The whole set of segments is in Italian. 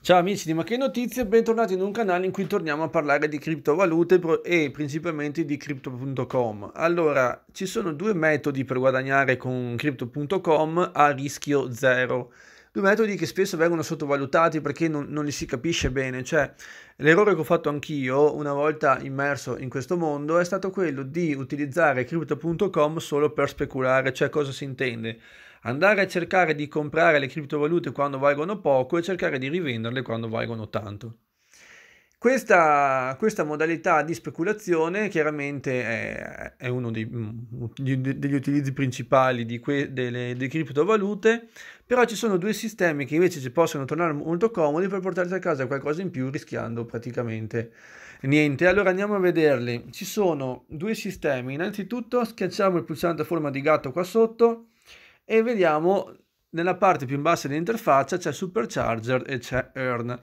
Ciao amici di Ma che notizie, bentornati in un canale in cui torniamo a parlare di criptovalute e principalmente di crypto.com. Allora, ci sono due metodi per guadagnare con crypto.com a rischio zero. Due metodi che spesso vengono sottovalutati perché non, non li si capisce bene. Cioè, l'errore che ho fatto anch'io una volta immerso in questo mondo è stato quello di utilizzare crypto.com solo per speculare, cioè cosa si intende andare a cercare di comprare le criptovalute quando valgono poco e cercare di rivenderle quando valgono tanto. Questa, questa modalità di speculazione chiaramente è, è uno dei, mm, degli utilizzi principali que, delle, delle criptovalute, però ci sono due sistemi che invece ci possono tornare molto comodi per portarsi a casa qualcosa in più rischiando praticamente niente. Allora andiamo a vederli. Ci sono due sistemi. Innanzitutto schiacciamo il pulsante a forma di gatto qua sotto e vediamo nella parte più in basso dell'interfaccia c'è Supercharger e c'è Earn.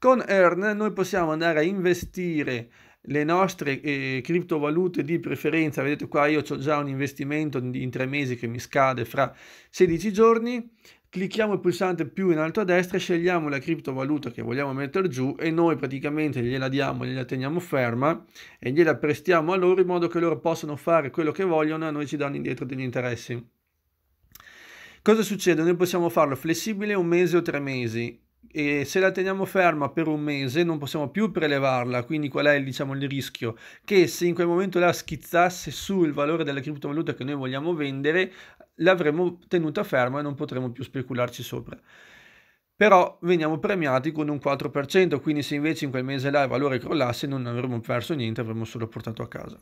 Con Earn noi possiamo andare a investire le nostre eh, criptovalute di preferenza, vedete qua io ho già un investimento in tre mesi che mi scade fra 16 giorni, clicchiamo il pulsante più in alto a destra, scegliamo la criptovaluta che vogliamo mettere giù e noi praticamente gliela diamo, gliela teniamo ferma e gliela prestiamo a loro in modo che loro possano fare quello che vogliono e a noi ci danno indietro degli interessi. Cosa succede? Noi possiamo farlo flessibile un mese o tre mesi e se la teniamo ferma per un mese non possiamo più prelevarla, quindi qual è diciamo, il rischio? Che se in quel momento la schizzasse sul valore della criptovaluta che noi vogliamo vendere, l'avremmo tenuta ferma e non potremo più specularci sopra però veniamo premiati con un 4%, quindi se invece in quel mese là il valore crollasse non avremmo perso niente, avremmo solo portato a casa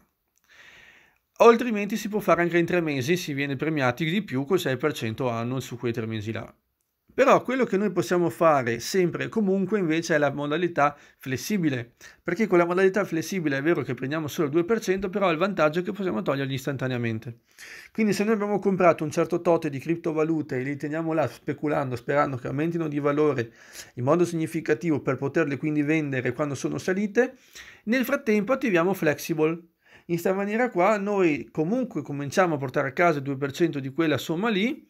altrimenti si può fare anche in tre mesi, si viene premiati di più col 6% annuo su quei tre mesi là. Però quello che noi possiamo fare sempre e comunque invece è la modalità flessibile, perché con la modalità flessibile è vero che prendiamo solo il 2%, però il vantaggio è che possiamo toglierli istantaneamente. Quindi se noi abbiamo comprato un certo tot di criptovalute e li teniamo là speculando, sperando che aumentino di valore in modo significativo per poterle quindi vendere quando sono salite, nel frattempo attiviamo flexible, in questa maniera qua noi comunque cominciamo a portare a casa il 2% di quella somma lì,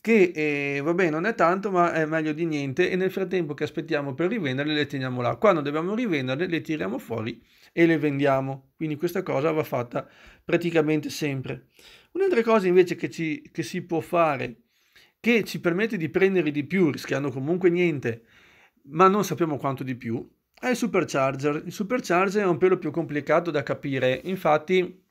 che eh, vabbè non è tanto ma è meglio di niente e nel frattempo che aspettiamo per rivenderle le teniamo là. Quando dobbiamo rivenderle le tiriamo fuori e le vendiamo. Quindi questa cosa va fatta praticamente sempre. Un'altra cosa invece che, ci, che si può fare che ci permette di prendere di più rischiando comunque niente ma non sappiamo quanto di più è il supercharger. Il supercharger è un pelo più complicato da capire, infatti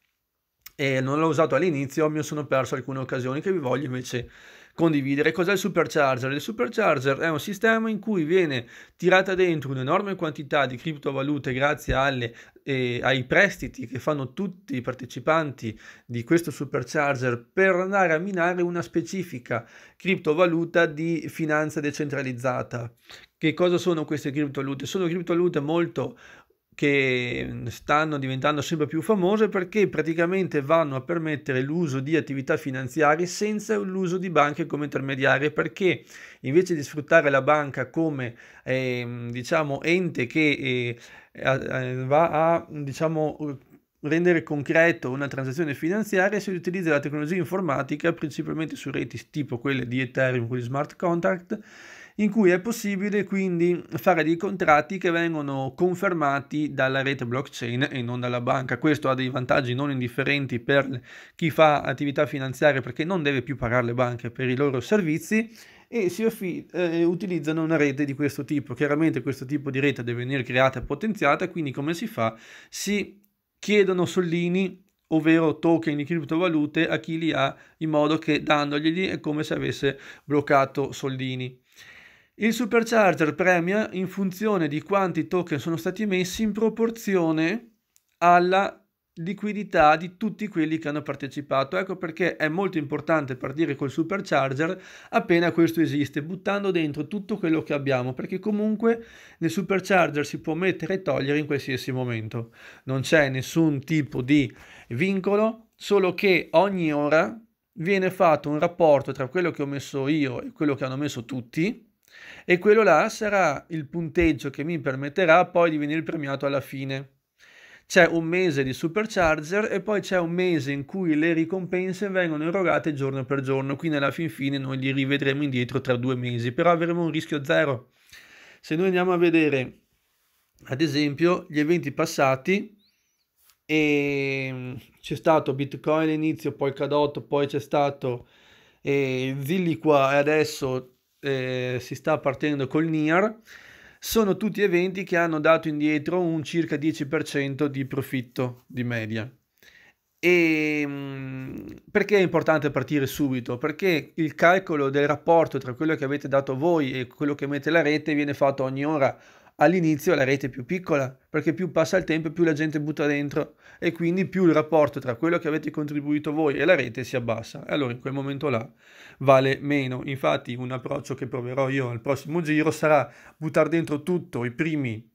eh, non l'ho usato all'inizio, mi sono perso alcune occasioni che vi voglio invece condividere. Cos'è il supercharger? Il supercharger è un sistema in cui viene tirata dentro un'enorme quantità di criptovalute grazie alle, eh, ai prestiti che fanno tutti i partecipanti di questo supercharger per andare a minare una specifica criptovaluta di finanza decentralizzata che cosa sono queste criptovalute? Sono criptovalute molto che stanno diventando sempre più famose perché praticamente vanno a permettere l'uso di attività finanziarie senza l'uso di banche come intermediarie perché invece di sfruttare la banca come eh, diciamo ente che eh, va a diciamo rendere concreto una transazione finanziaria si utilizza la tecnologia informatica principalmente su reti tipo quelle di Ethereum con smart contract in cui è possibile quindi fare dei contratti che vengono confermati dalla rete blockchain e non dalla banca. Questo ha dei vantaggi non indifferenti per chi fa attività finanziarie perché non deve più pagare le banche per i loro servizi e si offi- eh, utilizzano una rete di questo tipo. Chiaramente questo tipo di rete deve venire creata e potenziata, quindi come si fa? Si chiedono soldini ovvero token di criptovalute a chi li ha in modo che dandoglieli è come se avesse bloccato soldini. Il supercharger premia in funzione di quanti token sono stati messi in proporzione alla liquidità di tutti quelli che hanno partecipato. Ecco perché è molto importante partire col supercharger appena questo esiste, buttando dentro tutto quello che abbiamo, perché comunque nel supercharger si può mettere e togliere in qualsiasi momento. Non c'è nessun tipo di vincolo, solo che ogni ora viene fatto un rapporto tra quello che ho messo io e quello che hanno messo tutti e quello là sarà il punteggio che mi permetterà poi di venire premiato alla fine. C'è un mese di supercharger e poi c'è un mese in cui le ricompense vengono erogate giorno per giorno, quindi alla fin fine noi li rivedremo indietro tra due mesi, però avremo un rischio zero. Se noi andiamo a vedere, ad esempio, gli eventi passati, e ehm, c'è stato Bitcoin all'inizio, poi Cadotto, poi c'è stato eh, Zilli qua e adesso eh, si sta partendo col NIR, sono tutti eventi che hanno dato indietro un circa 10% di profitto di media. E ehm, perché è importante partire subito? Perché il calcolo del rapporto tra quello che avete dato voi e quello che mette la rete viene fatto ogni ora all'inizio la rete è più piccola, perché più passa il tempo più la gente butta dentro e quindi più il rapporto tra quello che avete contribuito voi e la rete si abbassa. E allora in quel momento là vale meno. Infatti un approccio che proverò io al prossimo giro sarà buttare dentro tutto i primi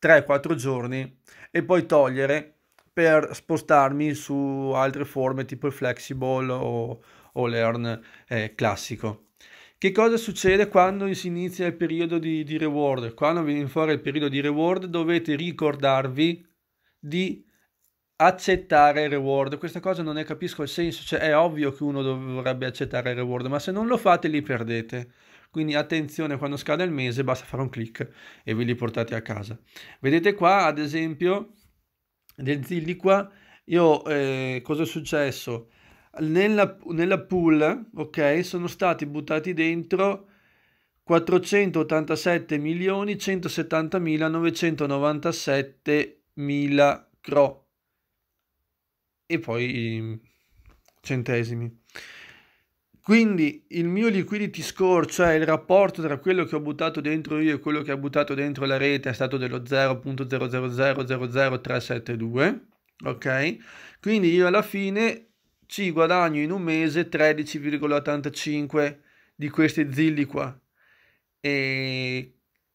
3-4 giorni e poi togliere per spostarmi su altre forme tipo il flexible o, o l'earn eh, classico. Che cosa succede quando si inizia il periodo di, di reward? Quando viene fuori il periodo di reward dovete ricordarvi di accettare il reward. Questa cosa non ne capisco il senso, cioè è ovvio che uno dovrebbe accettare il reward, ma se non lo fate li perdete. Quindi attenzione, quando scade il mese basta fare un clic e ve li portate a casa. Vedete qua, ad esempio, del Zilli io eh, cosa è successo? nella, nella pool, ok, sono stati buttati dentro 487 170 997 mila cro e poi mm, centesimi. Quindi il mio liquidity score, cioè il rapporto tra quello che ho buttato dentro io e quello che ha buttato dentro la rete, è stato dello 0.0000372, Ok? Quindi io alla fine ci guadagno in un mese 13,85 di questi zilli qua. E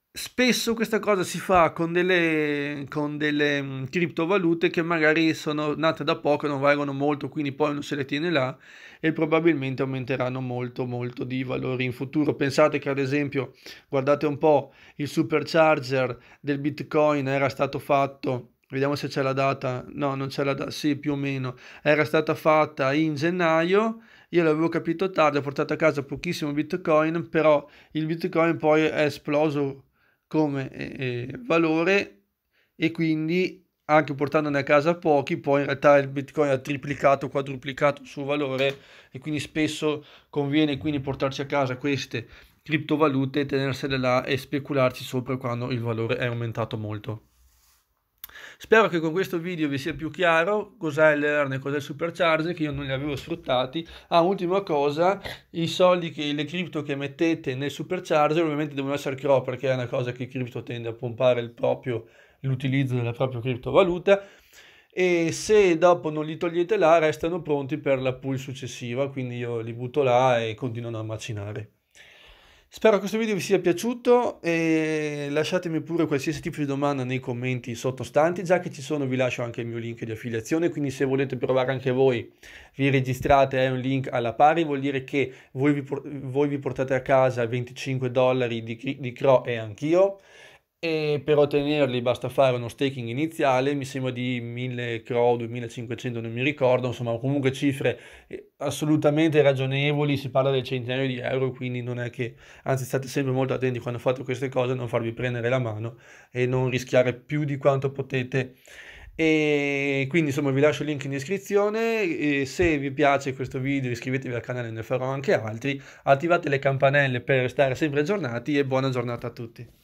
spesso questa cosa si fa con delle, con delle mm, criptovalute che magari sono nate da poco, non valgono molto, quindi poi non se le tiene là e probabilmente aumenteranno molto molto di valore in futuro. Pensate che ad esempio, guardate un po', il supercharger del Bitcoin era stato fatto vediamo se c'è la data, no non c'è la data, sì più o meno, era stata fatta in gennaio, io l'avevo capito tardi, ho portato a casa pochissimo bitcoin, però il bitcoin poi è esploso come eh, valore e quindi anche portandone a casa pochi, poi in realtà il bitcoin ha triplicato, quadruplicato il suo valore e quindi spesso conviene quindi portarci a casa queste criptovalute, tenersele là e specularci sopra quando il valore è aumentato molto. Spero che con questo video vi sia più chiaro cos'è il learn e cos'è il Supercharger, che io non li avevo sfruttati. Ah, ultima cosa, i soldi che le cripto che mettete nel Supercharger ovviamente devono essere CRO perché è una cosa che cripto tende a pompare l'utilizzo della propria criptovaluta e se dopo non li togliete là restano pronti per la pool successiva, quindi io li butto là e continuano a macinare. Spero che questo video vi sia piaciuto e lasciatemi pure qualsiasi tipo di domanda nei commenti sottostanti, già che ci sono vi lascio anche il mio link di affiliazione, quindi se volete provare anche voi vi registrate, è un link alla pari, vuol dire che voi vi, voi vi portate a casa 25 dollari di, di CRO e anch'io e per ottenerli basta fare uno staking iniziale, mi sembra di 1000 CRO, 2500, non mi ricordo, insomma comunque cifre eh, assolutamente ragionevoli, si parla del centinaio di euro, quindi non è che, anzi state sempre molto attenti quando fate queste cose, non farvi prendere la mano e non rischiare più di quanto potete. E quindi insomma vi lascio il link in descrizione e se vi piace questo video iscrivetevi al canale ne farò anche altri attivate le campanelle per restare sempre aggiornati e buona giornata a tutti